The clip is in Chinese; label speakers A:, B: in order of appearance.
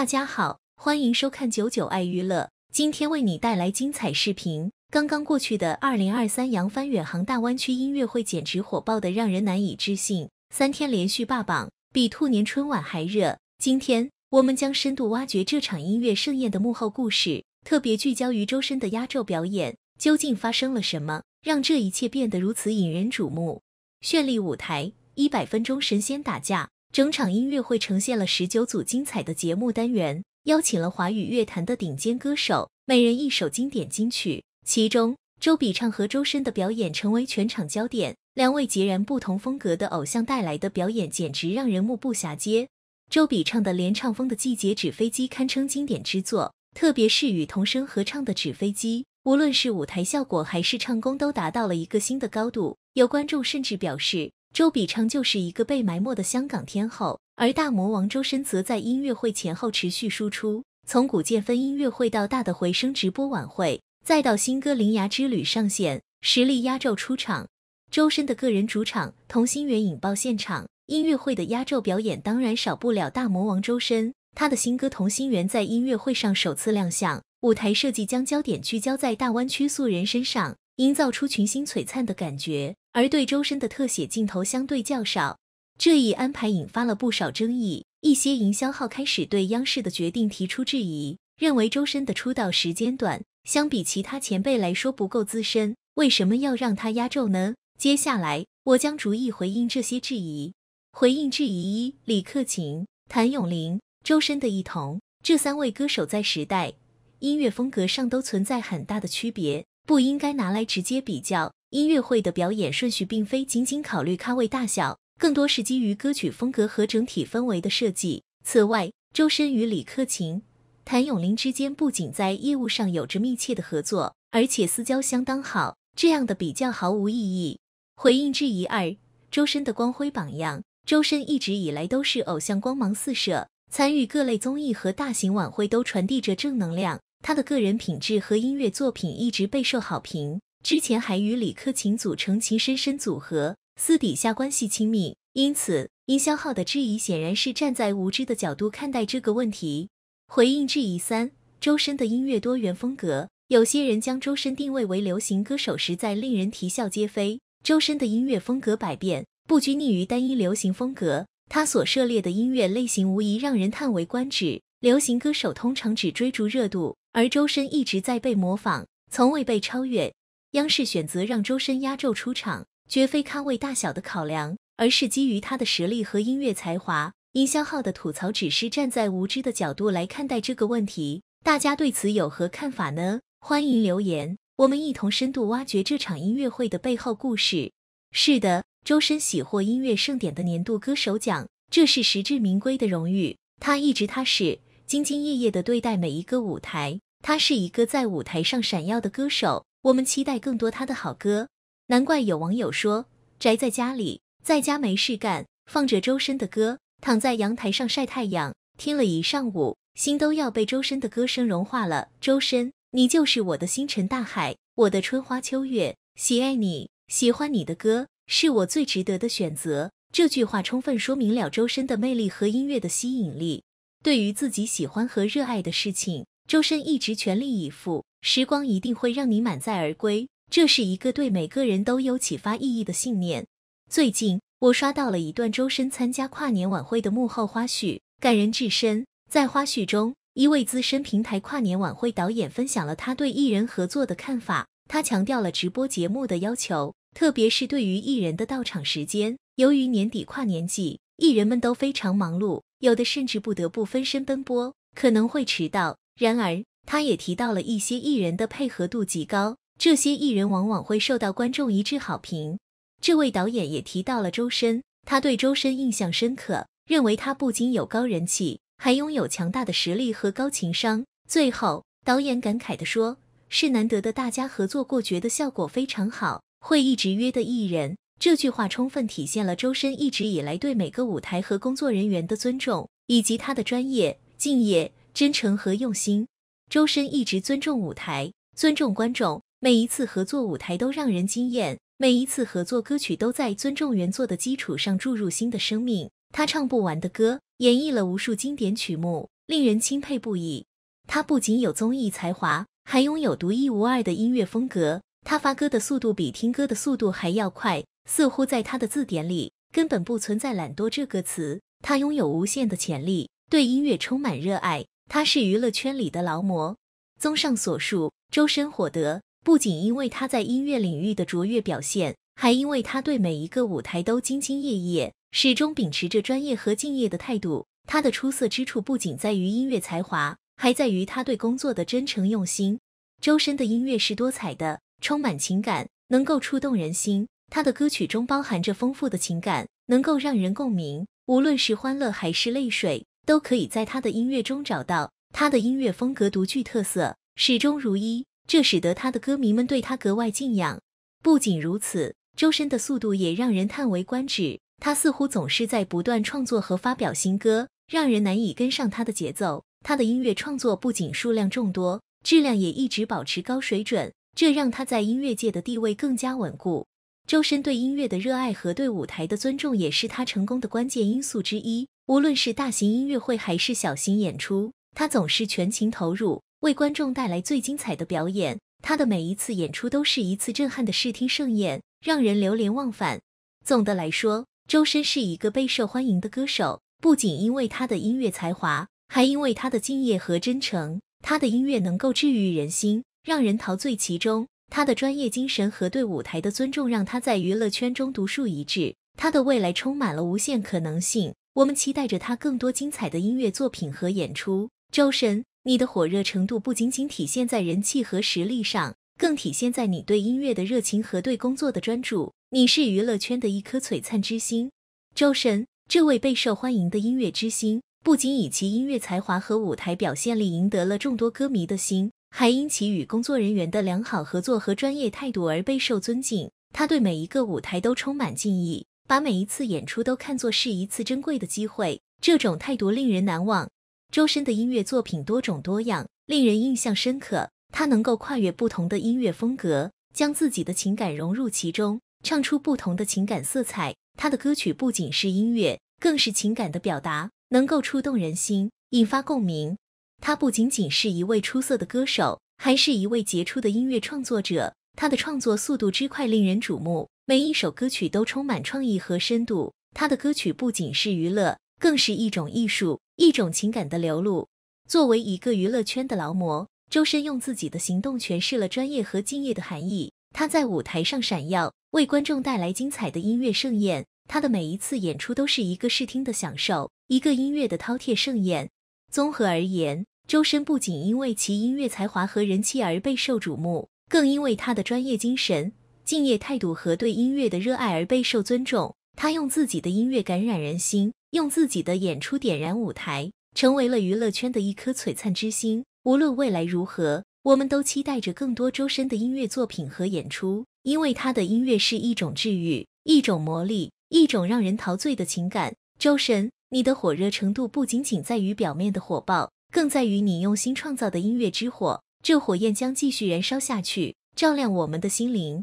A: 大家好，欢迎收看九九爱娱乐，今天为你带来精彩视频。刚刚过去的二零二三扬帆远航大湾区音乐会简直火爆的让人难以置信，三天连续霸榜，比兔年春晚还热。今天我们将深度挖掘这场音乐盛宴的幕后故事，特别聚焦于周深的压轴表演，究竟发生了什么，让这一切变得如此引人瞩目？绚丽舞台，一百分钟神仙打架。整场音乐会呈现了十九组精彩的节目单元，邀请了华语乐坛的顶尖歌手，每人一首经典金曲。其中，周笔畅和周深的表演成为全场焦点。两位截然不同风格的偶像带来的表演，简直让人目不暇接。周笔畅的连唱风的《季节纸飞机》堪称经典之作，特别是与童声合唱的《纸飞机》，无论是舞台效果还是唱功，都达到了一个新的高度。有观众甚至表示。周笔畅就是一个被埋没的香港天后，而大魔王周深则在音乐会前后持续输出，从古剑分音乐会到大的回声直播晚会，再到新歌《灵牙之旅》上线，实力压轴出场。周深的个人主场《同心圆》引爆现场，音乐会的压轴表演当然少不了大魔王周深，他的新歌《同心圆》在音乐会上首次亮相，舞台设计将焦点聚焦在大湾区素人身上，营造出群星璀璨的感觉。而对周深的特写镜头相对较少，这一安排引发了不少争议。一些营销号开始对央视的决定提出质疑，认为周深的出道时间短，相比其他前辈来说不够资深，为什么要让他压轴呢？接下来，我将逐一回应这些质疑。回应质疑一：李克勤、谭咏麟、周深的异同。这三位歌手在时代、音乐风格上都存在很大的区别，不应该拿来直接比较。音乐会的表演顺序并非仅仅考虑咖位大小，更多是基于歌曲风格和整体氛围的设计。此外，周深与李克勤、谭咏麟之间不仅在业务上有着密切的合作，而且私交相当好。这样的比较毫无意义。回应质疑二：周深的光辉榜样。周深一直以来都是偶像，光芒四射，参与各类综艺和大型晚会都传递着正能量。他的个人品质和音乐作品一直备受好评。之前还与李克勤组成“情深深”组合，私底下关系亲密，因此营销号的质疑显然是站在无知的角度看待这个问题。回应质疑三：周深的音乐多元风格，有些人将周深定位为流行歌手，实在令人啼笑皆非。周深的音乐风格百变，不拘泥于单一流行风格，他所涉猎的音乐类型无疑让人叹为观止。流行歌手通常只追逐热度，而周深一直在被模仿，从未被超越。央视选择让周深压轴出场，绝非咖位大小的考量，而是基于他的实力和音乐才华。营销号的吐槽只是站在无知的角度来看待这个问题，大家对此有何看法呢？欢迎留言，我们一同深度挖掘这场音乐会的背后故事。是的，周深喜获音乐盛典的年度歌手奖，这是实至名归的荣誉。他一直踏实、兢兢业业地对待每一个舞台，他是一个在舞台上闪耀的歌手。我们期待更多他的好歌。难怪有网友说，宅在家里，在家没事干，放着周深的歌，躺在阳台上晒太阳，听了一上午，心都要被周深的歌声融化了。周深，你就是我的星辰大海，我的春花秋月，喜爱你，喜欢你的歌，是我最值得的选择。这句话充分说明了周深的魅力和音乐的吸引力。对于自己喜欢和热爱的事情，周深一直全力以赴。时光一定会让你满载而归，这是一个对每个人都有启发意义的信念。最近，我刷到了一段周深参加跨年晚会的幕后花絮，感人至深。在花絮中，一位资深平台跨年晚会导演分享了他对艺人合作的看法。他强调了直播节目的要求，特别是对于艺人的到场时间。由于年底跨年季，艺人们都非常忙碌，有的甚至不得不分身奔波，可能会迟到。然而，他也提到了一些艺人的配合度极高，这些艺人往往会受到观众一致好评。这位导演也提到了周深，他对周深印象深刻，认为他不仅有高人气，还拥有强大的实力和高情商。最后，导演感慨地说：“是难得的大家合作过，觉得效果非常好，会一直约的艺人。”这句话充分体现了周深一直以来对每个舞台和工作人员的尊重，以及他的专业、敬业、真诚和用心。周深一直尊重舞台，尊重观众。每一次合作，舞台都让人惊艳；每一次合作，歌曲都在尊重原作的基础上注入新的生命。他唱不完的歌，演绎了无数经典曲目，令人钦佩不已。他不仅有综艺才华，还拥有独一无二的音乐风格。他发歌的速度比听歌的速度还要快，似乎在他的字典里根本不存在“懒惰”这个词。他拥有无限的潜力，对音乐充满热爱。他是娱乐圈里的劳模。综上所述，周深火得不仅因为他在音乐领域的卓越表现，还因为他对每一个舞台都兢兢业业，始终秉持着专业和敬业的态度。他的出色之处不仅在于音乐才华，还在于他对工作的真诚用心。周深的音乐是多彩的，充满情感，能够触动人心。他的歌曲中包含着丰富的情感，能够让人共鸣，无论是欢乐还是泪水。都可以在他的音乐中找到。他的音乐风格独具特色，始终如一，这使得他的歌迷们对他格外敬仰。不仅如此，周深的速度也让人叹为观止。他似乎总是在不断创作和发表新歌，让人难以跟上他的节奏。他的音乐创作不仅数量众多，质量也一直保持高水准，这让他在音乐界的地位更加稳固。周深对音乐的热爱和对舞台的尊重，也是他成功的关键因素之一。无论是大型音乐会还是小型演出，他总是全情投入，为观众带来最精彩的表演。他的每一次演出都是一次震撼的视听盛宴，让人流连忘返。总的来说，周深是一个备受欢迎的歌手，不仅因为他的音乐才华，还因为他的敬业和真诚。他的音乐能够治愈人心，让人陶醉其中。他的专业精神和对舞台的尊重让他在娱乐圈中独树一帜。他的未来充满了无限可能性。我们期待着他更多精彩的音乐作品和演出，周神，你的火热程度不仅仅体现在人气和实力上，更体现在你对音乐的热情和对工作的专注。你是娱乐圈的一颗璀璨之星，周神，这位备受欢迎的音乐之星，不仅以其音乐才华和舞台表现力赢得了众多歌迷的心，还因其与工作人员的良好合作和专业态度而备受尊敬。他对每一个舞台都充满敬意。把每一次演出都看作是一次珍贵的机会，这种态度令人难忘。周深的音乐作品多种多样，令人印象深刻。他能够跨越不同的音乐风格，将自己的情感融入其中，唱出不同的情感色彩。他的歌曲不仅是音乐，更是情感的表达，能够触动人心，引发共鸣。他不仅仅是一位出色的歌手，还是一位杰出的音乐创作者。他的创作速度之快，令人瞩目。每一首歌曲都充满创意和深度，他的歌曲不仅是娱乐，更是一种艺术，一种情感的流露。作为一个娱乐圈的劳模，周深用自己的行动诠释了专业和敬业的含义。他在舞台上闪耀，为观众带来精彩的音乐盛宴。他的每一次演出都是一个视听的享受，一个音乐的饕餮盛宴。综合而言，周深不仅因为其音乐才华和人气而备受瞩目，更因为他的专业精神。敬业态度和对音乐的热爱而备受尊重。他用自己的音乐感染人心，用自己的演出点燃舞台，成为了娱乐圈的一颗璀璨之星。无论未来如何，我们都期待着更多周深的音乐作品和演出，因为他的音乐是一种治愈，一种魔力，一种让人陶醉的情感。周神，你的火热程度不仅仅在于表面的火爆，更在于你用心创造的音乐之火。这火焰将继续燃烧下去，照亮我们的心灵。